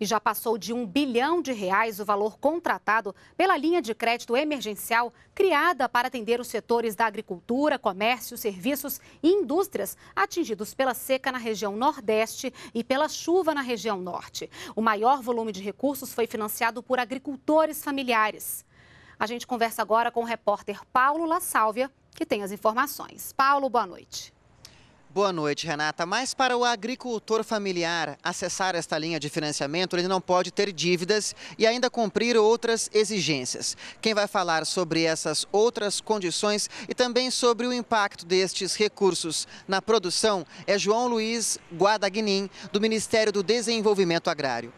e já passou de um bilhão de reais o valor contratado pela linha de crédito emergencial criada para atender os setores da agricultura, comércio, serviços e indústrias atingidos pela seca na região Nordeste e pela chuva na região Norte. O maior volume de recursos foi financiado por agricultores familiares. A gente conversa agora com o repórter Paulo La Sálvia, que tem as informações. Paulo, boa noite. Boa noite, Renata. Mas para o agricultor familiar acessar esta linha de financiamento, ele não pode ter dívidas e ainda cumprir outras exigências. Quem vai falar sobre essas outras condições e também sobre o impacto destes recursos na produção é João Luiz Guadagnin, do Ministério do Desenvolvimento Agrário.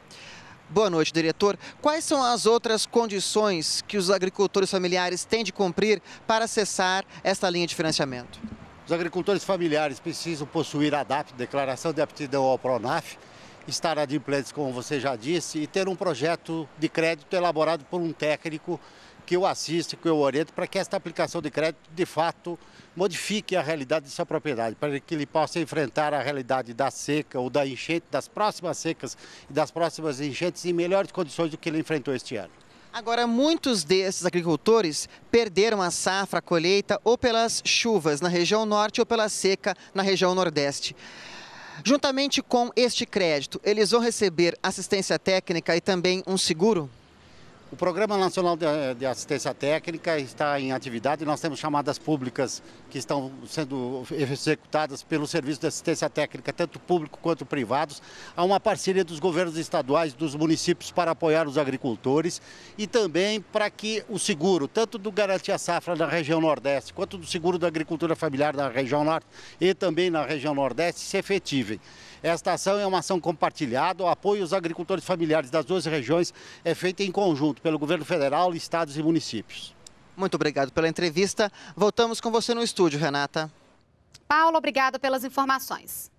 Boa noite, diretor. Quais são as outras condições que os agricultores familiares têm de cumprir para acessar esta linha de financiamento? Os agricultores familiares precisam possuir a DAP, Declaração de Aptidão ao PRONAF, estar adimplentes, como você já disse, e ter um projeto de crédito elaborado por um técnico que eu assisto, que eu oriento, para que esta aplicação de crédito, de fato, modifique a realidade de sua propriedade, para que ele possa enfrentar a realidade da seca ou da enchente, das próximas secas e das próximas enchentes em melhores condições do que ele enfrentou este ano. Agora, muitos desses agricultores perderam a safra, a colheita, ou pelas chuvas na região norte ou pela seca na região nordeste. Juntamente com este crédito, eles vão receber assistência técnica e também um seguro? O Programa Nacional eh, de Assistência Técnica está em atividade. Nós temos chamadas públicas que estão sendo executadas pelo Serviço de Assistência Técnica, tanto público quanto privados. Há uma parceria dos governos estaduais, dos municípios para apoiar os agricultores e também para que o seguro, tanto do Garantia Safra na região Nordeste, quanto do seguro da agricultura familiar na região Norte e também na região Nordeste, se efetivem. Esta ação é uma ação compartilhada. O apoio aos agricultores familiares das duas regiões é feito em conjunto pelo governo federal, estados e municípios. Muito obrigado pela entrevista. Voltamos com você no estúdio, Renata. Paulo, obrigado pelas informações.